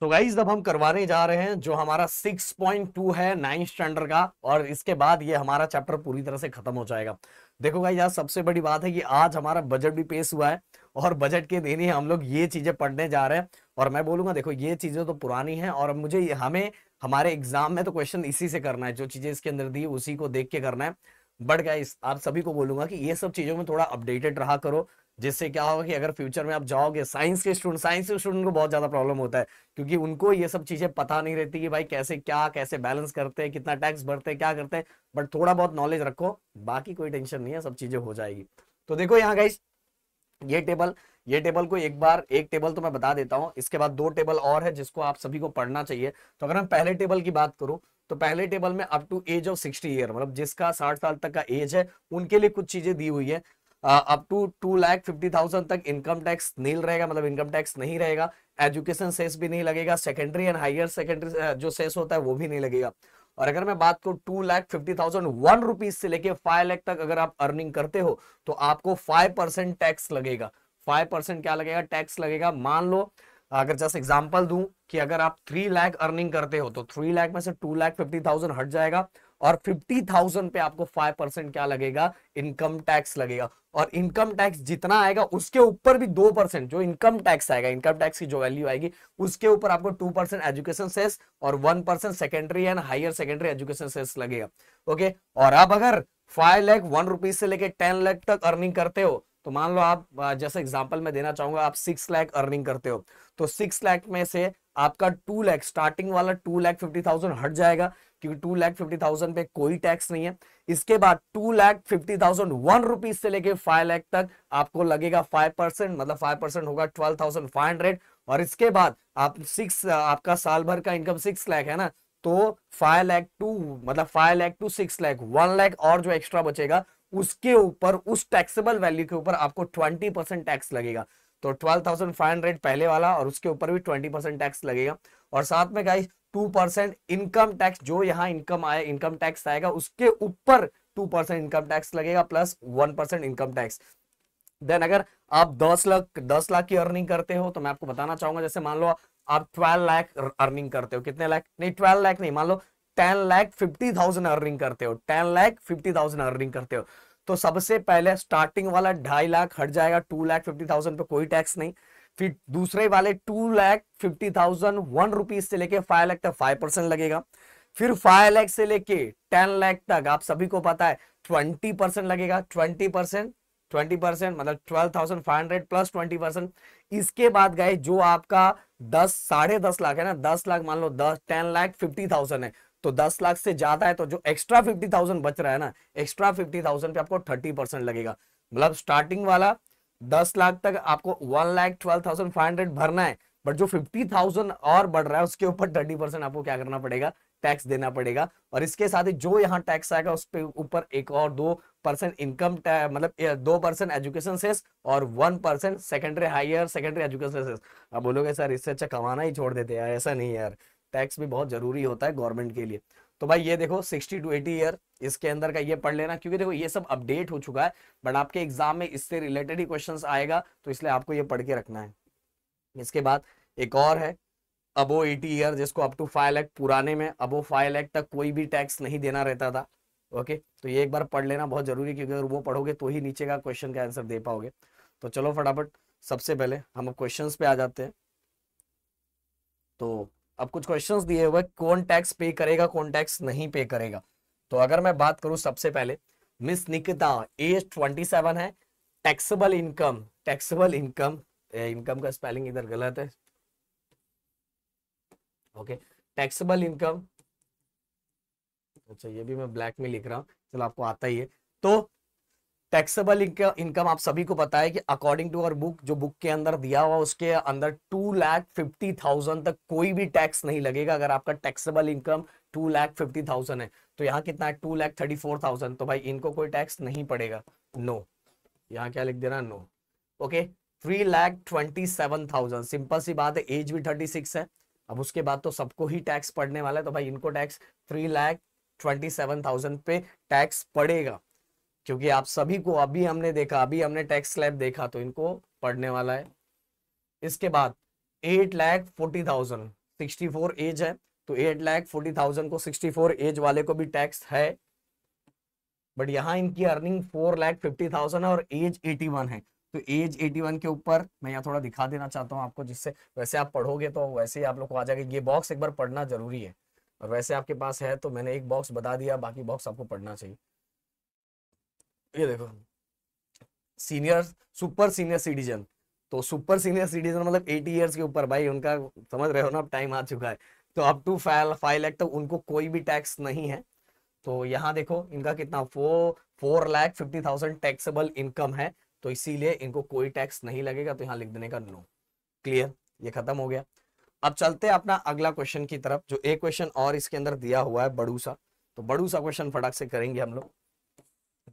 तो गाइज अब हम करवाने जा रहे हैं जो हमारा 6.2 है नाइन्थ स्टैंडर्ड का और इसके बाद ये हमारा चैप्टर पूरी तरह से खत्म हो जाएगा देखो गाइज आज सबसे बड़ी बात है कि आज हमारा बजट भी पेश हुआ है और बजट के दिन ही हम लोग ये चीजें पढ़ने जा रहे हैं और मैं बोलूंगा देखो ये चीजें तो पुरानी है और मुझे हमें हमारे एग्जाम में तो क्वेश्चन इसी से करना है जो चीजें इसके अंदर दी उसी को देख के करना है बट गाइज आप सभी को बोलूंगा कि ये सब चीजों में थोड़ा अपडेटेड रहा करो जिससे क्या होगा कि अगर फ्यूचर में आप जाओगे साइंस के स्टूडेंट साइंस के स्टूडेंट को बहुत ज़्यादा प्रॉब्लम होता है क्योंकि उनको ये सब चीज़ें पता नहीं रहती कि भाई कैसे क्या कैसे बैलेंस करते हैं कितना टैक्स भरते हैं क्या करते हैं बट थोड़ा बहुत नॉलेज रखो बाकी कोई टेंशन नहीं है सब चीज़ें हो जाएगी तो देखो यहाँ गाइस ये टेबल ये टेबल को एक बार एक टेबल तो मैं बता देता हूँ इसके बाद दो टेबल और है जिसको आप सभी को पढ़ना चाहिए तो अगर मैं पहले टेबल की बात करूँ तो पहले टेबल में up to age of sixty year मतलब जिसका साठ साल तक का एज है उनके लिए कुछ चीजें दी हुई है up to two lakh fifty thousand तक इनकम टैक्स नील रहेगा मतलब इनकम टैक्स नहीं रहेगा एजुकेशन सेस भी नहीं लगेगा सेकेंडरी एंड हायर सेकेंडरी जो सेस होता है वो भी नहीं लगेगा और अगर मैं बात करूं two lakh fifty thousand one rupees से लेके फाइव लाख तक अगर आप अर्निंग करते हो तो आपको फाइव परसेंट टैक्स लगेगा फाइव परसेंट क्या लगेगा टैक्स लगेगा मान लो अगर जस्ट एग्जाम्पल दूं कि अगर आप थ्री लाख अर्निंग करते हो तो थ्री लाख में से टू लाख फिफ्टी थाउजेंड हट जाएगा और फिफ्टी थाउजेंड पे आपको फाइव परसेंट क्या लगेगा इनकम टैक्स लगेगा और इनकम टैक्स जितना आएगा उसके ऊपर भी दो परसेंट जो इनकम टैक्स आएगा इनकम टैक्स की जो वैल्यू आएगी उसके ऊपर आपको टू परसेंट एजुकेशन सेस और one percent secondary and higher secondary education cess लगेगा ओके और आप अगर फाइव लैख वन रुपीज से लेके टेन लाख तक अर्निंग करते हो तो मान लो आप जैसे एग्जाम्पल में देना चाहूंगा आप सिक्स लाख अर्निंग करते हो तो सिक्स लाख में से आपका टू लैख स्टार्टिंग वाला टू लैख फिफ्टी थाउजेंड हट जाएगा क्योंकि टू लैख फिफ्टी थाउजेंड पे कोई टैक्स नहीं है इसके बाद two lakh fifty thousand one rupees से लेके फाइव लैख तक आपको लगेगा फाइव परसेंट मतलब फाइव परसेंट होगा ट्वेल्व थाउजेंड फाइव हंड्रेड और इसके बाद आप सिक्स आपका साल भर का इनकम सिक्स लैख है ना तो फाइव लैख टू मतलब five lakh to six lakh one lakh और जो एक्स्ट्रा बचेगा उसके ऊपर उस टैक्सेबल वैल्यू के ऊपर आपको ट्वेंटी परसेंट टैक्स लगेगा तो ट्वेल्व थाउजेंड फाइव हंड्रेड पहले वाला और उसके ऊपर भी ट्वेंटी परसेंट टैक्स लगेगा और साथ में guys two percent income tax जो यहाँ इनकम आए इनकम टैक्स आएगा उसके ऊपर टू परसेंट इनकम टैक्स लगेगा plus one percent income tax then अगर आप दस लाख दस लाख की अर्निंग करते हो तो मैं आपको बताना चाहूंगा जैसे मान लो आप ट्वेल्व लाख अर्निंग करते हो कितने लाख नहीं ट्वेल्व लाख नहीं मान लो ten lakh fifty thousand earning करते हो ten lakh fifty thousand earning करते हो तो सबसे पहले स्टार्टिंग वाला ढाई लाख हट जाएगा टू लाख फिफ्टी थाउजेंड पे कोई टैक्स नहीं फिर दूसरे वाले two lakh fifty thousand one rupees से लेके फाइव लाख तक फाइव परसेंट लगेगा फिर फाइव लाख से लेके टेन लाख तक आप सभी को पता है ट्वेंटी परसेंट लगेगा ट्वेंटी परसेंट ट्वेंटी परसेंट मतलब twelve thousand five hundred plus twenty percent इसके बाद गए जो आपका दस साढ़े दस लाख है ना दस लाख मान लो दस टेन लाख फिफ्टी थाउजेंड है तो दस लाख से ज्यादा है तो जो एक्स्ट्रा फिफ्टी थाउजेंड बच रहा है ना एक्स्ट्रा फिफ्टी थाउजेंड पे आपको थर्टी परसेंट लगेगा मतलब स्टार्टिंग वाला दस लाख तक आपको one lakh twelve thousand five hundred भरना है बट जो फिफ्टी थाउजेंड और बढ़ रहा है उसके ऊपर थर्टी परसेंट आपको क्या करना पड़ेगा टैक्स देना पड़ेगा और इसके साथ ही जो यहाँ टैक्स आएगा उस पर ऊपर एक और दो परसेंट इनकम मतलब दो परसेंट एजुकेशन सेस और one percent secondary higher secondary education cess आप बोलोगे सर इससे अच्छा कमाना ही छोड़ देते हैं ऐसा नहीं यार टैक्स भी बहुत जरूरी होता है गवर्नमेंट के लिए तो भाई ये देखो 60 टू 80 ईयर इसके अंदर का ये पढ़ लेना क्योंकि देखो ये सब अपडेट हो चुका है बट आपके एग्जाम में इससे रिलेटेड ही क्वेश्चन आएगा तो इसलिए आपको ये पढ़ के रखना है इसके बाद एक और है अबो एटी ईयर जिसको अप टू फाइव लैख पुराने में अबो फाइव लैख तक कोई भी टैक्स नहीं देना रहता था ओके तो ये एक बार पढ़ लेना बहुत जरूरी क्योंकि अगर वो पढ़ोगे तो ही नीचे का क्वेश्चन का आंसर दे पाओगे तो चलो फटाफट सबसे पहले हम अब क्वेश्चन पे आ जाते हैं तो अब कुछ क्वेश्चन दिए हुए कौन टैक्स पे करेगा कौन टैक्स नहीं पे करेगा तो अगर मैं बात करूं सबसे पहले मिस निकिता एज 27 है taxable income taxable income income का स्पेलिंग इधर गलत है ओके टैक्सेबल इनकम अच्छा ये भी मैं ब्लैक में लिख रहा हूँ चलो आपको आता ही है तो टैक्सेबल इनकम आप सभी को पता है कि अकॉर्डिंग टू अवर बुक जो बुक के अंदर दिया हुआ उसके अंदर टू लैख फिफ्टी थाउजेंड तक कोई भी टैक्स नहीं लगेगा अगर आपका taxable income two lakh fifty thousand है तो यहाँ कितना है two lakh thirty four thousand तो भाई इनको कोई टैक्स नहीं पड़ेगा नो no. यहाँ क्या लिख देना no okay three lakh twenty seven thousand simple सी बात है एज भी थर्टी सिक्स है अब उसके बाद तो सबको ही टैक्स पड़ने वाला है तो भाई इनको tax three lakh twenty seven thousand पे टैक्स पड़ेगा क्योंकि आप सभी को अभी हमने देखा अभी हमने टैक्स स्लैब देखा तो इनको पढ़ने वाला है इसके बाद eight lakh forty thousand sixty four age है तो एट लैख फोर्टी थाउजेंड को सिक्सटी फोर एज वाले को भी टैक्स है बट यहाँ इनकी earning four lakh fifty thousand है और एज एटी वन है तो एज एटी वन के ऊपर मैं यहाँ थोड़ा दिखा देना चाहता हूँ आपको जिससे वैसे आप पढ़ोगे तो वैसे ही आप लोग को आ जाएगा ये बॉक्स एक बार पढ़ना जरूरी है और वैसे आपके पास है तो मैंने एक बॉक्स बता दिया बाकी बॉक्स आपको पढ़ना चाहिए ये देखो सीनियर सुपर सीनियर सिटीजन तो सुपर सीनियर सिटीजन मतलब एटी इयर्स के ऊपर भाई उनका समझ रहे हो ना अब टाइम आ चुका है तो अप टू फाइव लैख तक तो उनको कोई भी टैक्स नहीं है तो यहाँ देखो इनका कितना four four lakh fifty thousand taxable income है तो इसीलिए इनको कोई टैक्स नहीं लगेगा तो यहाँ लिख देने का नो क्लियर ये खत्म हो गया अब चलते हैं अपना अगला क्वेश्चन की तरफ जो एक क्वेश्चन और इसके अंदर दिया हुआ है बड़ूसा तो बड़ूसा क्वेश्चन फटाक से करेंगे हम लोग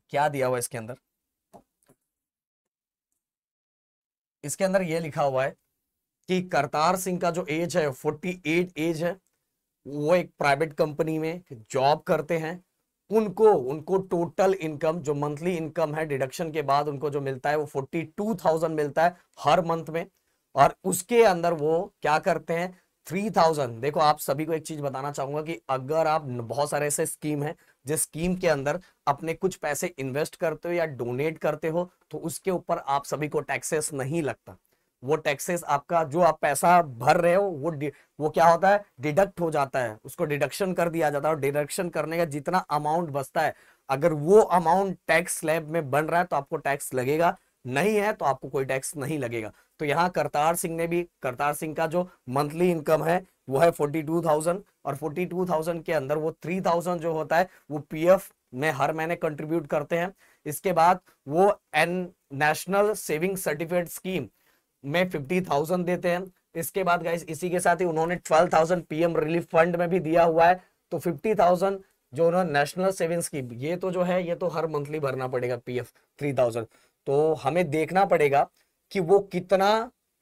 क्या दिया हुआ इसके अंदर इसके अंदर यह लिखा हुआ है कि करतार सिंह का जो एज है 48 एज है वो एक प्राइवेट कंपनी में जॉब करते हैं उनको उनको टोटल इनकम जो मंथली इनकम है डिडक्शन के बाद उनको जो मिलता है वो फोर्टी टू थाउजेंड मिलता है हर मंथ में और उसके अंदर वो क्या करते हैं थ्री थाउजेंड देखो आप सभी को एक चीज बताना चाहूंगा कि अगर आप बहुत सारे ऐसे स्कीम है जिस स्कीम के अंदर अपने कुछ पैसे इन्वेस्ट करते हो या डोनेट करते हो तो उसके ऊपर आप सभी को टैक्सेस नहीं लगता वो टैक्सेस आपका जो आप पैसा भर रहे हो वो वो क्या होता है डिडक्ट हो जाता है उसको डिडक्शन कर दिया जाता है और डिडक्शन करने का जितना अमाउंट बचता है अगर वो अमाउंट टैक्स स्लैब में बन रहा है तो आपको टैक्स लगेगा नहीं है तो आपको कोई टैक्स नहीं लगेगा तो यहाँ करतार सिंह ने भी करतार सिंह का जो मंथली इनकम है वो है फोर्टी टू थाउजेंड और फोर्टी टू थाउजेंड के अंदर वो थ्री थाउजेंड जो होता है वो पी एफ में हर महीने कंट्रीब्यूट करते हैं इसके बाद वो an national saving certificate scheme में फिफ्टी थाउजेंड देते हैं इसके बाद गाइस इसी के साथ ही उन्होंने twelve thousand PM relief fund में भी दिया हुआ है तो फिफ्टी थाउजेंड जो उन्होंने नेशनल सेविंग स्कीम ये तो जो है ये तो हर मंथली भरना पड़ेगा एफ थ्री थाउजेंड तो हमें देखना पड़ेगा कि वो कितना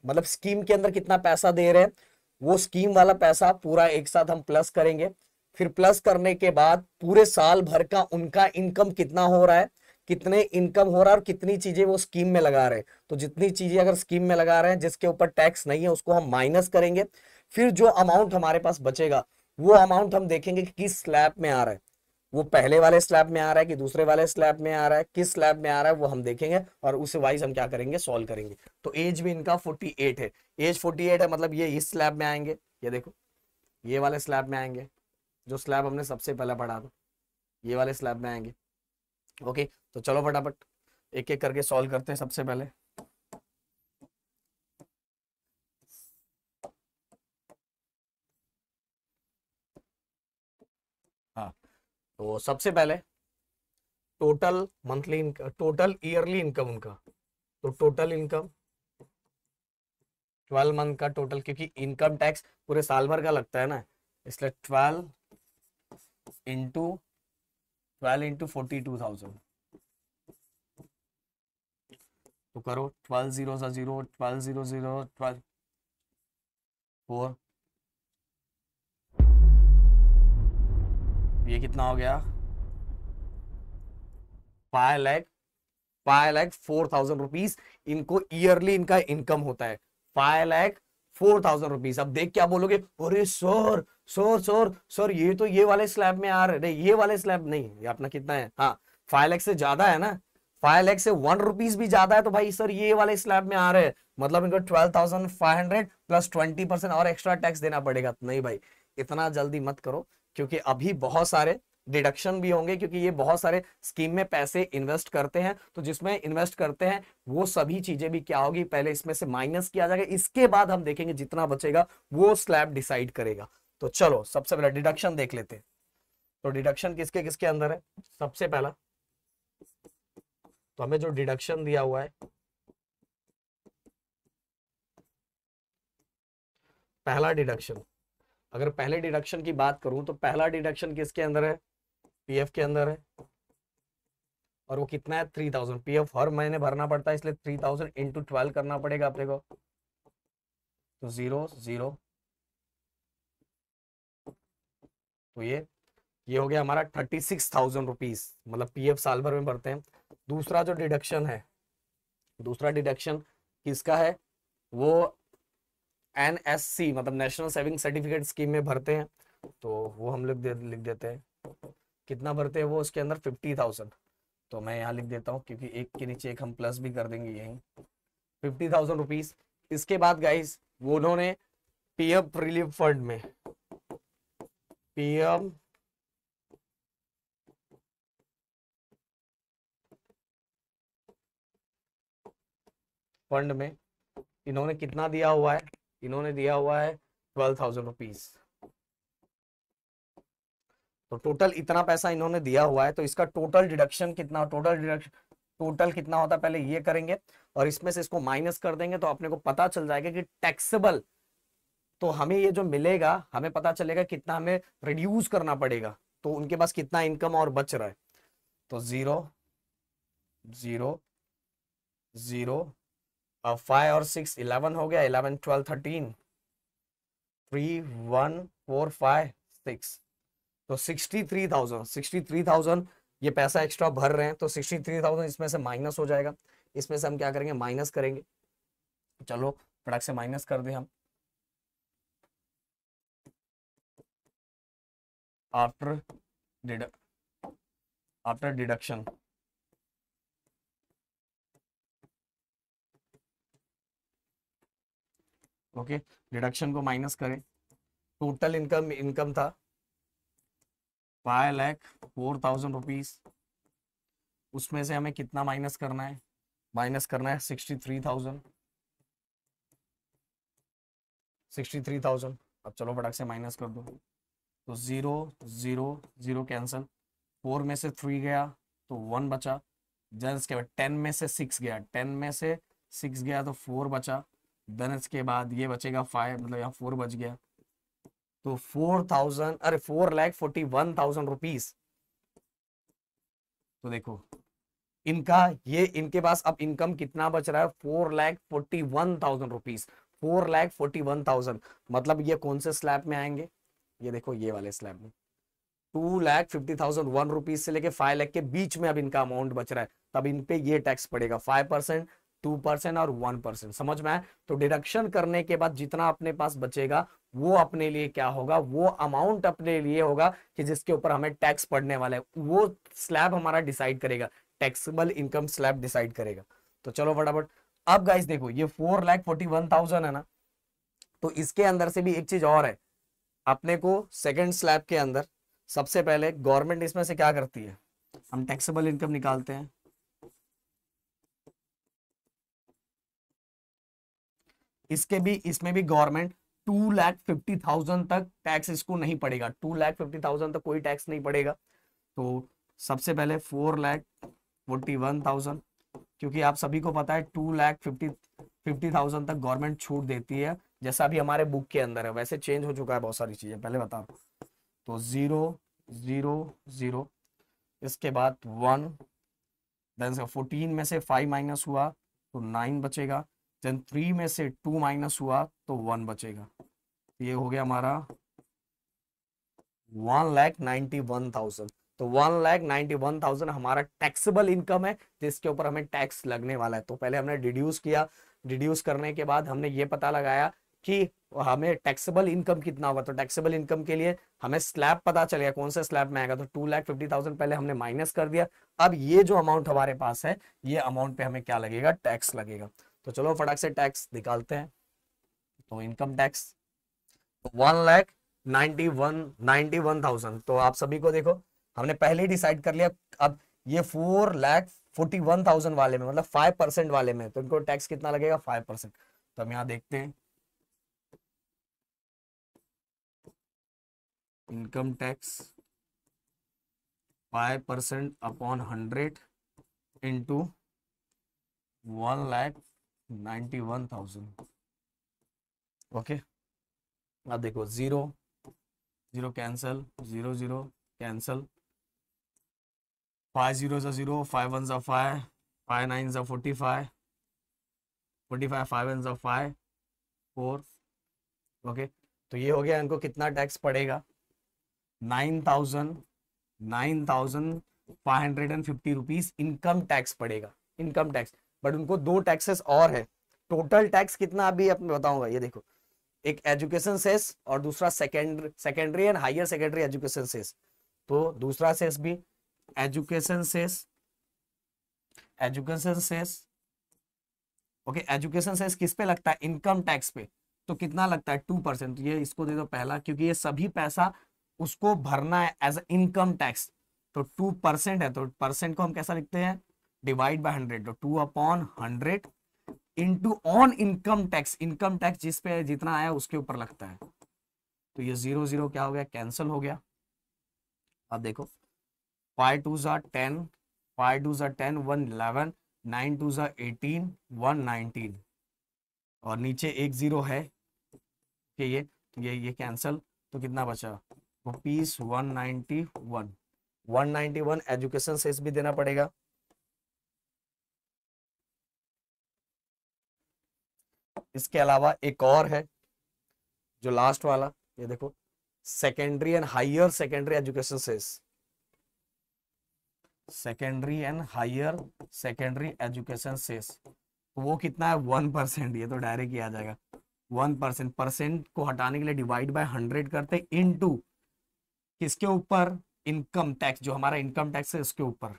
मतलब स्कीम के अंदर कितना पैसा दे रहे हैं वो स्कीम वाला पैसा पूरा एक साथ हम प्लस करेंगे फिर प्लस करने के बाद पूरे साल भर का उनका इनकम कितना हो रहा है कितने इनकम हो रहा है और कितनी चीजें वो स्कीम में लगा रहे हैं तो जितनी चीजें अगर स्कीम में लगा रहे हैं जिसके ऊपर टैक्स नहीं है उसको हम माइनस करेंगे फिर जो अमाउंट हमारे पास बचेगा वो अमाउंट हम देखेंगे कि किस स्लैब में आ रहा है वो पहले वाले स्लैब में आ रहा है कि दूसरे वाले स्लैब में आ रहा है किस स्लैब में आ रहा है वो हम देखेंगे और उसे वाइज हम क्या करेंगे सॉल्व करेंगे तो एज भी इनका 48 है एज 48 है मतलब ये इस स्लैब में आएंगे ये देखो ये वाले स्लैब में आएंगे जो स्लैब हमने सबसे पहले पढ़ा था ये वाले स्लैब में आएंगे ओके तो चलो फटाफट एक एक करके सॉल्व करते हैं सबसे पहले तो सबसे पहले total monthly income total yearly income उनका तो टोटल इनकम ट्वेल्व मंथ का टोटल क्योंकि इनकम टैक्स पूरे साल भर का लगता है ना इसलिए twelve into twelve into forty two thousand तो करो twelve zero zero twelve zero zero twelve four ये कितना हो गया five lakh five lakh four thousand rupees इनको ईयरली इनका इनकम होता है five lakh four thousand rupees अब देख क्या बोलोगे अरे सर सर सर सर ये तो ये वाले स्लैब में आ रहे नहीं ये वाले स्लैब नहीं ये अपना कितना है हाँ फाइव लैख से ज्यादा है ना फाइव लैख से वन रुपीज भी ज्यादा है तो भाई सर ये वाले स्लैब में आ रहे हैं मतलब इनको twelve thousand five hundred plus twenty percent और एक्स्ट्रा टैक्स देना पड़ेगा नहीं भाई इतना जल्दी मत करो क्योंकि अभी बहुत सारे डिडक्शन भी होंगे क्योंकि ये बहुत सारे स्कीम में पैसे इन्वेस्ट करते हैं तो जिसमें इन्वेस्ट करते हैं वो सभी चीजें भी क्या होगी पहले इसमें से माइनस किया जाएगा इसके बाद हम देखेंगे जितना बचेगा वो स्लैब डिसाइड करेगा तो चलो सबसे पहला डिडक्शन देख लेते हैं तो डिडक्शन किसके किसके अंदर है सबसे पहला तो हमें जो डिडक्शन दिया हुआ है पहला डिडक्शन अगर पहले डिडक्शन की बात करूं तो पहला डिडक्शन किसके अंदर है पीएफ के अंदर है और वो कितना है थ्री थाउजेंड पी एफ हर महीने भरना पड़ता है इसलिए थ्री थाउजेंड इंटू ट्वेल्व करना पड़ेगा अपने को तो जीरो जीरो तो ये ये हो गया हमारा थर्टी सिक्स थाउजेंड रुपीज मतलब पी एफ साल भर में भरते हैं दूसरा जो डिडक्शन है दूसरा डिडक्शन किसका है वो एन मतलब नेशनल सेविंग सर्टिफिकेट स्कीम में भरते हैं तो वो हम लोग लिख देते हैं कितना भरते हैं वो उसके अंदर फिफ्टी थाउजेंड तो मैं यहाँ लिख देता हूँ क्योंकि एक के नीचे एक हम प्लस भी कर देंगे यही फिफ्टी थाउजेंड रुपीज इसके बाद गाइस वो उन्होंने पीएफ रिलीफ फंड में पीएम फंड में इन्होंने कितना दिया हुआ है इन्होंने दिया हुआ है ट्वेल्व थाउजेंड रुपीज तो टोटल इतना पैसा इन्होंने दिया हुआ है तो इसका टोटल डिडक्शन कितना टोटल डिडक्शन टोटल कितना होता है पहले ये करेंगे और इसमें से इसको माइनस कर देंगे तो अपने को पता चल जाएगा कि टैक्सेबल तो हमें ये जो मिलेगा हमें पता चलेगा कितना हमें रिड्यूस करना पड़ेगा तो उनके पास कितना इनकम और बच रहा है तो जीरो जीरो जीरो और फाइव और सिक्स इलेवन हो गया eleven twelve thirteen three one four five six तो sixty three thousand sixty three thousand ये पैसा एक्स्ट्रा भर रहे हैं तो सिक्सटी थ्री थाउजेंड इसमें से माइनस हो जाएगा इसमें से हम क्या करेंगे माइनस करेंगे चलो फटाक से माइनस कर दें हम after deduct after deduction okay deduction को माइनस करें टोटल इनकम इनकम था five lakh four thousand rupees उसमें से हमें कितना माइनस करना है माइनस करना है sixty three thousand sixty three thousand अब चलो फटाक से माइनस कर दो तो zero zero zero cancel four में से थ्री गया तो वन बचा जन के बाद टेन में से सिक्स गया टेन में से सिक्स गया तो फोर बचा बैलेंस के बाद ये बचेगा फाइव मतलब यहाँ फोर बच गया तो फोर थाउजेंड अरे four lakh forty one thousand rupees तो देखो इनका ये इनके पास अब इनकम कितना बच रहा है four lakh forty one thousand rupees four lakh forty one thousand मतलब ये कौन से स्लैब में आएंगे ये देखो ये वाले स्लैब में two lakh fifty thousand one rupees से लेके फाइव लैख के बीच में अब इनका अमाउंट बच रहा है तब इन पे ये टैक्स पड़ेगा फाइव परसेंट टू परसेंट और वन परसेंट समझ में आए तो डिडक्शन करने के बाद जितना अपने पास बचेगा वो अपने लिए क्या होगा वो अमाउंट अपने लिए होगा कि जिसके ऊपर हमें टैक्स पड़ने वाला है वो स्लैब हमारा डिसाइड करेगा टैक्सेबल इनकम स्लैब डिसाइड करेगा तो चलो फटाफट अब गाइस देखो ये four lakh forty one thousand है ना तो इसके अंदर से भी एक चीज और है अपने को सेकेंड स्लैब के अंदर सबसे पहले गवर्नमेंट इसमें से क्या करती है हम टैक्सेबल इनकम निकालते हैं इसके भी इसमें भी government two lakh fifty thousand तक टैक्स इसको नहीं पड़ेगा टू लैख फिफ्टी थाउजेंड तक कोई टैक्स नहीं पड़ेगा तो सबसे पहले four lakh forty one thousand क्योंकि आप सभी को पता है two lakh fifty fifty thousand तक गवर्नमेंट छूट देती है जैसा अभी हमारे बुक के अंदर है वैसे चेंज हो चुका है बहुत सारी चीजें पहले बता दो तो जीरो जीरो जीरो इसके बाद वन देन फोर्टीन में से फाइव माइनस हुआ तो नाइन बचेगा देन थ्री में से टू माइनस हुआ तो वन बचेगा तो ये हो गया हमारा one lakh ninety one thousand तो one lakh ninety one thousand हमारा टैक्सेबल इनकम है जिसके ऊपर हमें टैक्स लगने वाला है तो पहले हमने डिड्यूस किया डिड्यूस करने के बाद हमने ये पता लगाया कि हमें टैक्सेबल इनकम कितना होगा तो टैक्सेबल इनकम के लिए हमें स्लैब पता चलेगा कौन सा स्लैब में आएगा तो टू लैख फिफ्टी थाउजेंड पहले हमने माइनस कर दिया अब ये जो अमाउंट हमारे पास है ये अमाउंट पे हमें क्या लगेगा टैक्स लगेगा तो चलो फटाक से टैक्स निकालते हैं तो income tax one lakh ninety one ninety one thousand तो आप सभी को देखो हमने पहले ही डिसाइड कर लिया अब ये four lakh forty one thousand वाले में मतलब फाइव परसेंट वाले में तो इनको टैक्स कितना लगेगा फाइव परसेंट तो हम यहाँ देखते हैं income tax five percent upon hundred into one lakh ninety thousand okay अब देखो zero zero cancel zero zero cancel five zero सा जीरो फाइव वन सा फाइव फाइव नाइन सा forty five forty five five one सा five four okay तो ये हो गया इनको कितना टैक्स पड़ेगा nine thousand nine thousand five hundred and fifty rupees income tax पड़ेगा इनकम टैक्स बट उनको दो टैक्सेस और हैं टोटल टैक्स कितना अभी आप बताऊंगा ये देखो एक एजुकेशन सेस और दूसरा secondary secondary and higher secondary education cess तो दूसरा सेस भी education cess education cess okay education cess किस पे लगता है इनकम टैक्स पे तो कितना लगता है टू परसेंट तो ये इसको दे दो पहला क्योंकि ये सभी पैसा उसको भरना है एज इनकम टैक्स तो टू परसेंट है तो परसेंट को हम कैसा लिखते हैं डिवाइड बाय हंड्रेड तो two upon hundred into on income tax income tax जिस पे जितना आया उसके ऊपर लगता है तो ये जीरो जीरो क्या हो गया कैंसिल हो गया अब देखो five two are ten five two are ten one eleven nine two are eighteen one nineteen और नीचे एक ज़ीरो है कि तो ये ये ये कैंसिल तो कितना बचा rupees one ninety one one ninety one education cess भी देना पड़ेगा इसके अलावा एक और है जो लास्ट वाला ये देखो secondary and higher secondary education cess secondary and higher secondary education cess वो कितना है वन परसेंट ये तो डायरेक्ट किया आ जाएगा वन परसेंट परसेंट को हटाने के लिए डिवाइड बाय हंड्रेड करते इन टू किसके ऊपर इनकम टैक्स जो हमारा इनकम टैक्स है उसके ऊपर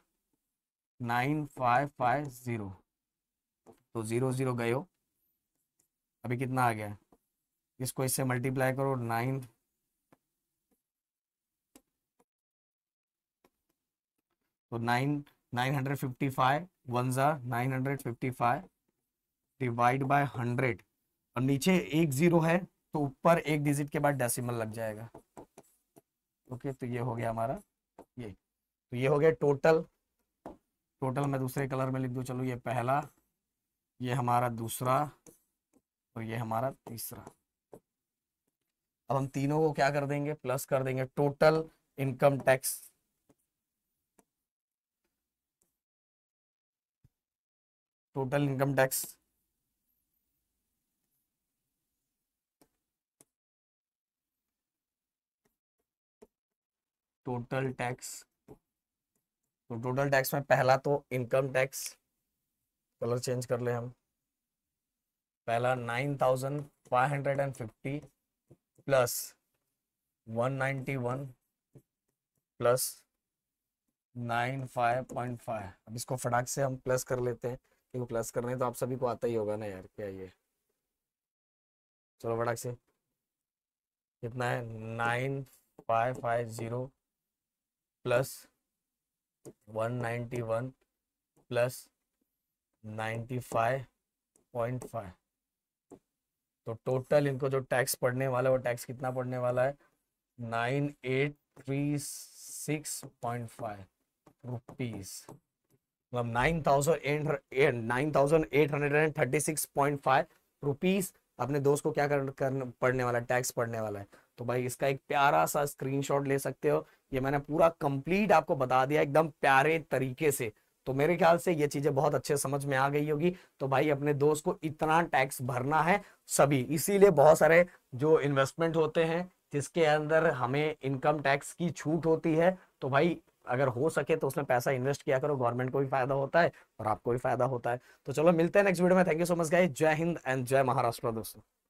नाइन फाइव फाइव जीरो तो जीरो जीरो गए हो अभी कितना आ गया इसको इससे मल्टीप्लाई करो नाइन तो nine nine hundred fifty five one are nine hundred fifty five divide by hundred और नीचे एक जीरो है तो ऊपर एक डिजिट के बाद डेसिमल लग जाएगा ओके तो ये हो गया हमारा ये तो ये हो गया टोटल टोटल मैं दूसरे कलर में लिख दू चलो ये पहला ये हमारा दूसरा तो ये हमारा तीसरा अब हम तीनों को क्या कर देंगे प्लस कर देंगे total income tax total income tax total tax तो टोटल टैक्स में पहला तो इनकम टैक्स कलर चेंज कर ले हम पहला nine thousand five hundred and fifty plus one ninety one plus nine five point five अब इसको फटाक से हम प्लस कर लेते हैं क्योंकि प्लस करने तो आप सभी को आता ही होगा ना यार क्या ये चलो फटाक से कितना है nine five five zero plus one ninety one plus ninety five point five तो टोटल इनको जो टैक्स पड़ने वाला है वो टैक्स कितना पड़ने वाला है nine eight three six point five rupees मतलब nine thousand eight nine thousand eight hundred and thirty six point five rupees अपने दोस्त को क्या कर, कर पड़ने वाला है टैक्स पड़ने वाला है तो भाई इसका एक प्यारा सा स्क्रीनशॉट ले सकते हो ये मैंने पूरा कंप्लीट आपको बता दिया एकदम प्यारे तरीके से तो मेरे ख्याल से ये चीजें बहुत अच्छे समझ में आ गई होगी तो भाई अपने दोस्त को इतना टैक्स भरना है सभी इसीलिए बहुत सारे जो इन्वेस्टमेंट होते हैं जिसके अंदर हमें इनकम टैक्स की छूट होती है तो भाई अगर हो सके तो उसमें पैसा इन्वेस्ट किया करो गवर्नमेंट को भी फायदा होता है और आपको भी फायदा होता है तो चलो मिलते हैं नेक्स्ट वीडियो में thank you so much guys Jai Hind and जय महाराष्ट्र दोस्तों